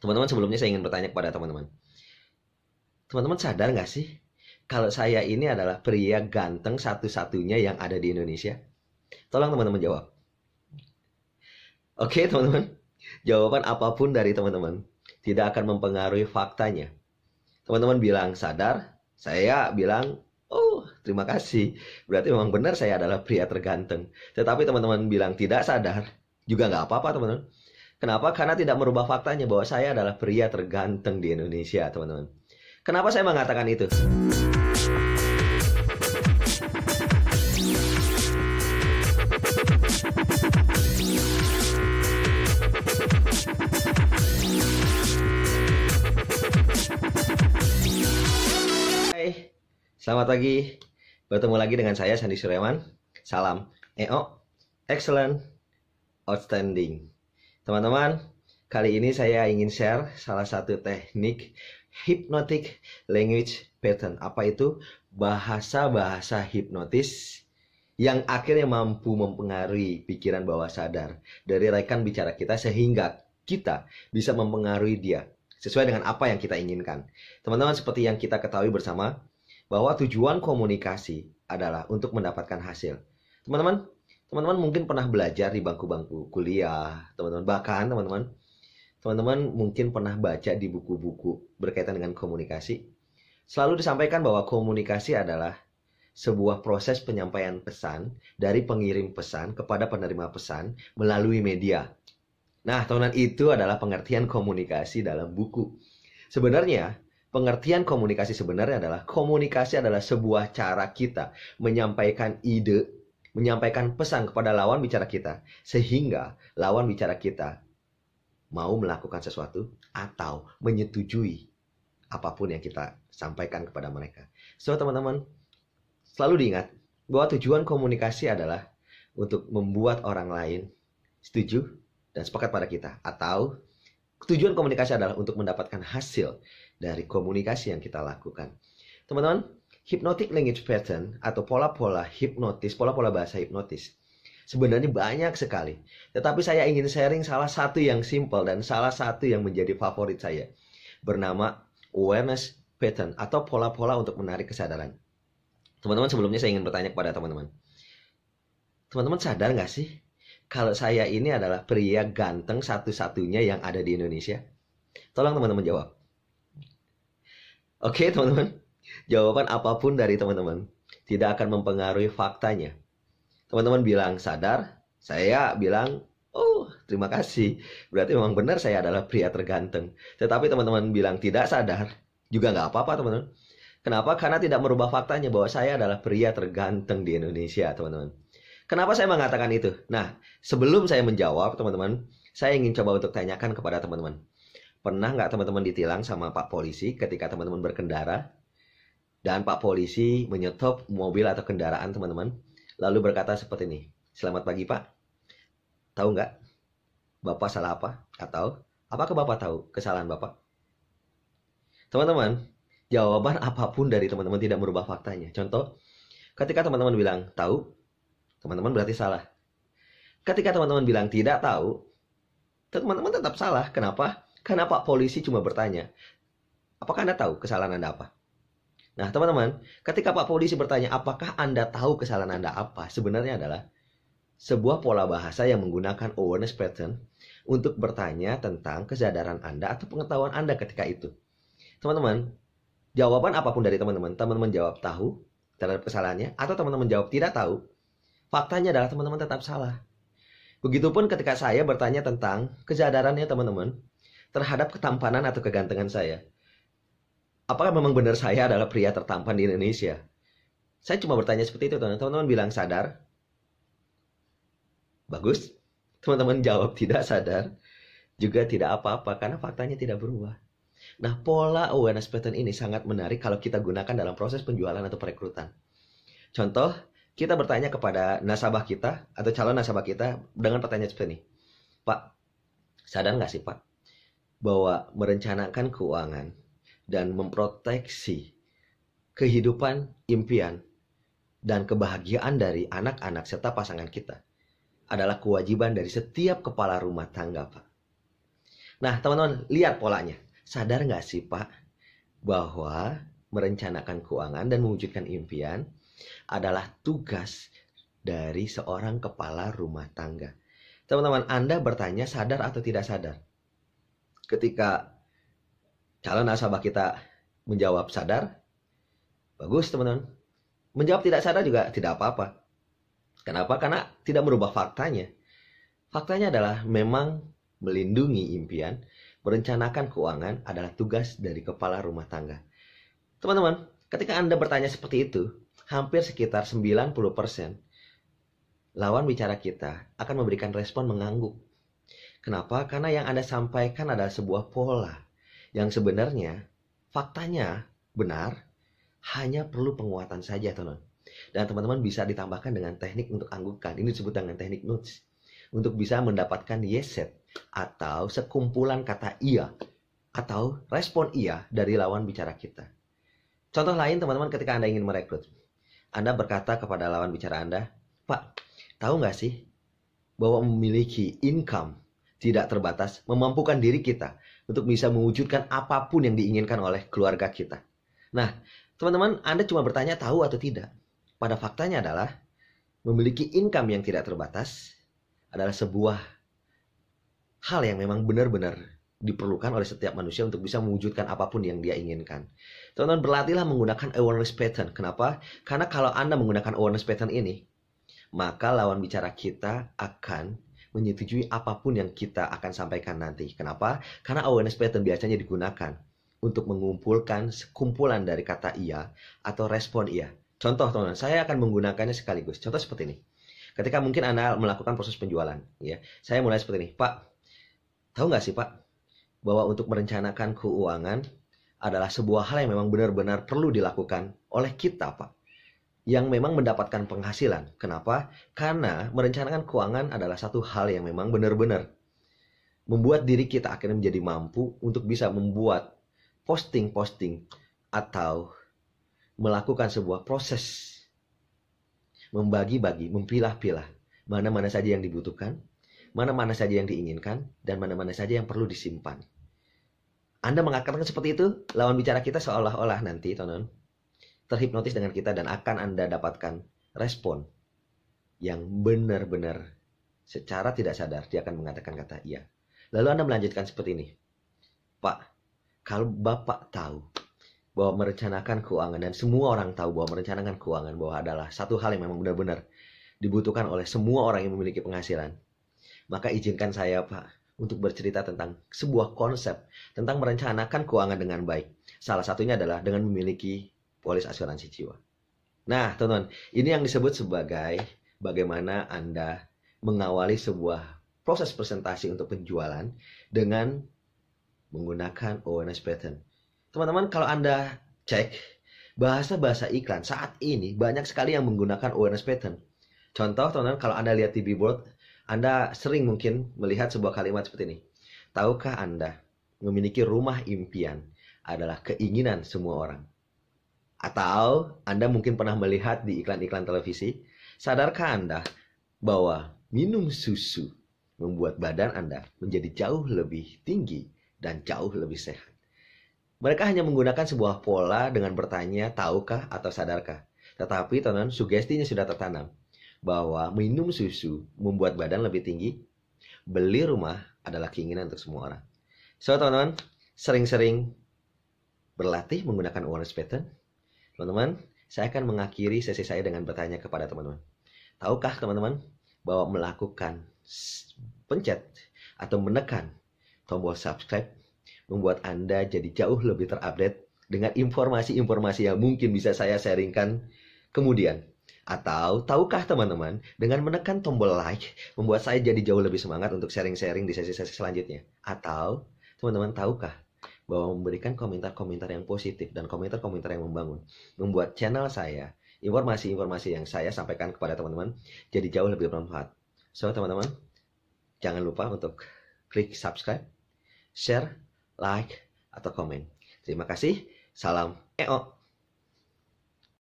Teman-teman sebelumnya saya ingin bertanya kepada teman-teman. Teman-teman sadar nggak sih kalau saya ini adalah pria ganteng satu-satunya yang ada di Indonesia? Tolong teman-teman jawab. Oke teman-teman, jawaban apapun dari teman-teman tidak akan mempengaruhi faktanya. Teman-teman bilang sadar, saya bilang oh terima kasih. Berarti memang benar saya adalah pria terganteng. Tetapi teman-teman bilang tidak sadar, juga nggak apa-apa teman-teman. Kenapa? Karena tidak merubah faktanya bahwa saya adalah pria terganteng di Indonesia, teman-teman. Kenapa saya mengatakan itu? Hai, selamat pagi. Bertemu lagi dengan saya Sandi Sureman. Salam EO, excellent, outstanding. Teman-teman, kali ini saya ingin share salah satu teknik hypnotic language pattern. Apa itu? Bahasa-bahasa hipnotis yang akhirnya mampu mempengaruhi pikiran bawah sadar dari rekan bicara kita sehingga kita bisa mempengaruhi dia sesuai dengan apa yang kita inginkan. Teman-teman, seperti yang kita ketahui bersama bahwa tujuan komunikasi adalah untuk mendapatkan hasil. Teman-teman, teman-teman mungkin pernah belajar di bangku-bangku kuliah, teman-teman bahkan teman-teman teman-teman mungkin pernah baca di buku-buku berkaitan dengan komunikasi. Selalu disampaikan bahwa komunikasi adalah sebuah proses penyampaian pesan dari pengirim pesan kepada penerima pesan melalui media. Nah, teman-teman itu adalah pengertian komunikasi dalam buku. Sebenarnya, pengertian komunikasi sebenarnya adalah komunikasi adalah sebuah cara kita menyampaikan ide menyampaikan pesan kepada lawan bicara kita sehingga lawan bicara kita mau melakukan sesuatu atau menyetujui apapun yang kita sampaikan kepada mereka. So teman-teman, selalu diingat bahwa tujuan komunikasi adalah untuk membuat orang lain setuju dan sepakat pada kita atau tujuan komunikasi adalah untuk mendapatkan hasil dari komunikasi yang kita lakukan. Teman-teman, Hypnotic language pattern atau pola-pola hipnotis, pola-pola bahasa hipnotis sebenarnya banyak sekali. Tetapi saya ingin sharing salah satu yang simple dan salah satu yang menjadi favorit saya. Bernama awareness pattern atau pola-pola untuk menarik kesadaran. Teman-teman sebelumnya saya ingin bertanya kepada teman-teman. Teman-teman sadar nggak sih kalau saya ini adalah pria ganteng satu-satunya yang ada di Indonesia? Tolong teman-teman jawab. Oke teman-teman, Jawaban apapun dari teman-teman tidak akan mempengaruhi faktanya. Teman-teman bilang sadar, saya bilang oh terima kasih. Berarti memang benar saya adalah pria terganteng. Tetapi teman-teman bilang tidak sadar, juga nggak apa-apa teman-teman. Kenapa? Karena tidak merubah faktanya bahwa saya adalah pria terganteng di Indonesia, teman-teman. Kenapa saya mengatakan itu? Nah, sebelum saya menjawab, teman-teman, saya ingin coba untuk tanyakan kepada teman-teman. Pernah nggak teman-teman ditilang sama Pak Polisi ketika teman-teman berkendara? Dan Pak Polisi menyetop mobil atau kendaraan teman-teman. Lalu berkata seperti ini. Selamat pagi Pak. Tahu nggak? Bapak salah apa? Atau apakah Bapak tahu kesalahan Bapak? Teman-teman, jawaban apapun dari teman-teman tidak merubah faktanya. Contoh, ketika teman-teman bilang tahu, teman-teman berarti salah. Ketika teman-teman bilang tidak tahu, teman-teman tetap salah. Kenapa? Karena Pak Polisi cuma bertanya, apakah Anda tahu kesalahan Anda apa? Nah, teman-teman, ketika Pak Polisi bertanya apakah Anda tahu kesalahan Anda apa, sebenarnya adalah sebuah pola bahasa yang menggunakan awareness pattern untuk bertanya tentang kesadaran Anda atau pengetahuan Anda ketika itu. Teman-teman, jawaban apapun dari teman-teman, teman-teman jawab tahu terhadap kesalahannya atau teman-teman jawab tidak tahu, faktanya adalah teman-teman tetap salah. Begitupun ketika saya bertanya tentang kesadarannya teman-teman terhadap ketampanan atau kegantengan saya apakah memang benar saya adalah pria tertampan di Indonesia? Saya cuma bertanya seperti itu, teman-teman bilang sadar. Bagus. Teman-teman jawab tidak sadar. Juga tidak apa-apa, karena faktanya tidak berubah. Nah, pola awareness pattern ini sangat menarik kalau kita gunakan dalam proses penjualan atau perekrutan. Contoh, kita bertanya kepada nasabah kita atau calon nasabah kita dengan pertanyaan seperti ini. Pak, sadar nggak sih Pak bahwa merencanakan keuangan dan memproteksi kehidupan impian dan kebahagiaan dari anak-anak serta pasangan kita adalah kewajiban dari setiap kepala rumah tangga, Pak. Nah, teman-teman, lihat polanya. Sadar nggak sih, Pak, bahwa merencanakan keuangan dan mewujudkan impian adalah tugas dari seorang kepala rumah tangga. Teman-teman, Anda bertanya sadar atau tidak sadar? Ketika calon nasabah kita menjawab sadar, bagus teman-teman. Menjawab tidak sadar juga tidak apa-apa. Kenapa? Karena tidak merubah faktanya. Faktanya adalah memang melindungi impian, merencanakan keuangan adalah tugas dari kepala rumah tangga. Teman-teman, ketika Anda bertanya seperti itu, hampir sekitar 90% lawan bicara kita akan memberikan respon mengangguk. Kenapa? Karena yang Anda sampaikan adalah sebuah pola yang sebenarnya faktanya benar, hanya perlu penguatan saja, teman-teman. Dan teman-teman bisa ditambahkan dengan teknik untuk anggukan. Ini disebut dengan teknik notes. Untuk bisa mendapatkan yeset atau sekumpulan kata iya atau respon iya dari lawan bicara kita. Contoh lain teman-teman ketika Anda ingin merekrut. Anda berkata kepada lawan bicara Anda, Pak, tahu nggak sih bahwa memiliki income tidak terbatas memampukan diri kita untuk bisa mewujudkan apapun yang diinginkan oleh keluarga kita. Nah, teman-teman, Anda cuma bertanya tahu atau tidak. Pada faktanya adalah memiliki income yang tidak terbatas adalah sebuah hal yang memang benar-benar diperlukan oleh setiap manusia untuk bisa mewujudkan apapun yang dia inginkan. Teman-teman berlatihlah menggunakan awareness pattern. Kenapa? Karena kalau Anda menggunakan awareness pattern ini, maka lawan bicara kita akan menyetujui apapun yang kita akan sampaikan nanti. Kenapa? Karena awareness pattern biasanya digunakan untuk mengumpulkan sekumpulan dari kata iya atau respon iya. Contoh, teman-teman, saya akan menggunakannya sekaligus. Contoh seperti ini. Ketika mungkin Anda melakukan proses penjualan, ya. Saya mulai seperti ini, "Pak, tahu nggak sih, Pak, bahwa untuk merencanakan keuangan adalah sebuah hal yang memang benar-benar perlu dilakukan oleh kita, Pak." yang memang mendapatkan penghasilan. Kenapa? Karena merencanakan keuangan adalah satu hal yang memang benar-benar membuat diri kita akhirnya menjadi mampu untuk bisa membuat posting-posting atau melakukan sebuah proses membagi-bagi, mempilah-pilah mana-mana saja yang dibutuhkan, mana-mana saja yang diinginkan, dan mana-mana saja yang perlu disimpan. Anda mengatakan seperti itu, lawan bicara kita seolah-olah nanti, tonton, terhipnotis dengan kita dan akan Anda dapatkan respon yang benar-benar secara tidak sadar dia akan mengatakan kata iya. Lalu Anda melanjutkan seperti ini. Pak, kalau Bapak tahu bahwa merencanakan keuangan dan semua orang tahu bahwa merencanakan keuangan bahwa adalah satu hal yang memang benar-benar dibutuhkan oleh semua orang yang memiliki penghasilan. Maka izinkan saya, Pak, untuk bercerita tentang sebuah konsep tentang merencanakan keuangan dengan baik. Salah satunya adalah dengan memiliki polis asuransi jiwa. Nah, teman-teman, ini yang disebut sebagai bagaimana Anda mengawali sebuah proses presentasi untuk penjualan dengan menggunakan awareness pattern. Teman-teman, kalau Anda cek bahasa-bahasa iklan saat ini banyak sekali yang menggunakan awareness pattern. Contoh, teman-teman, kalau Anda lihat di billboard, Anda sering mungkin melihat sebuah kalimat seperti ini. Tahukah Anda memiliki rumah impian adalah keinginan semua orang. Atau Anda mungkin pernah melihat di iklan-iklan televisi, sadarkah Anda bahwa minum susu membuat badan Anda menjadi jauh lebih tinggi dan jauh lebih sehat? Mereka hanya menggunakan sebuah pola dengan bertanya, tahukah atau sadarkah? Tetapi tonton sugestinya sudah tertanam bahwa minum susu membuat badan lebih tinggi, beli rumah adalah keinginan untuk semua orang. So, tonton, sering-sering berlatih menggunakan awareness pattern, Teman-teman, saya akan mengakhiri sesi saya dengan bertanya kepada teman-teman. Tahukah teman-teman bahwa melakukan pencet atau menekan tombol subscribe membuat Anda jadi jauh lebih terupdate dengan informasi-informasi yang mungkin bisa saya sharingkan kemudian. Atau tahukah teman-teman, dengan menekan tombol like membuat saya jadi jauh lebih semangat untuk sharing-sharing di sesi-sesi selanjutnya. Atau teman-teman tahukah bahwa memberikan komentar-komentar yang positif dan komentar-komentar yang membangun membuat channel saya informasi-informasi yang saya sampaikan kepada teman-teman jadi jauh lebih bermanfaat. So teman-teman, jangan lupa untuk klik subscribe, share, like, atau komen. Terima kasih. Salam EO.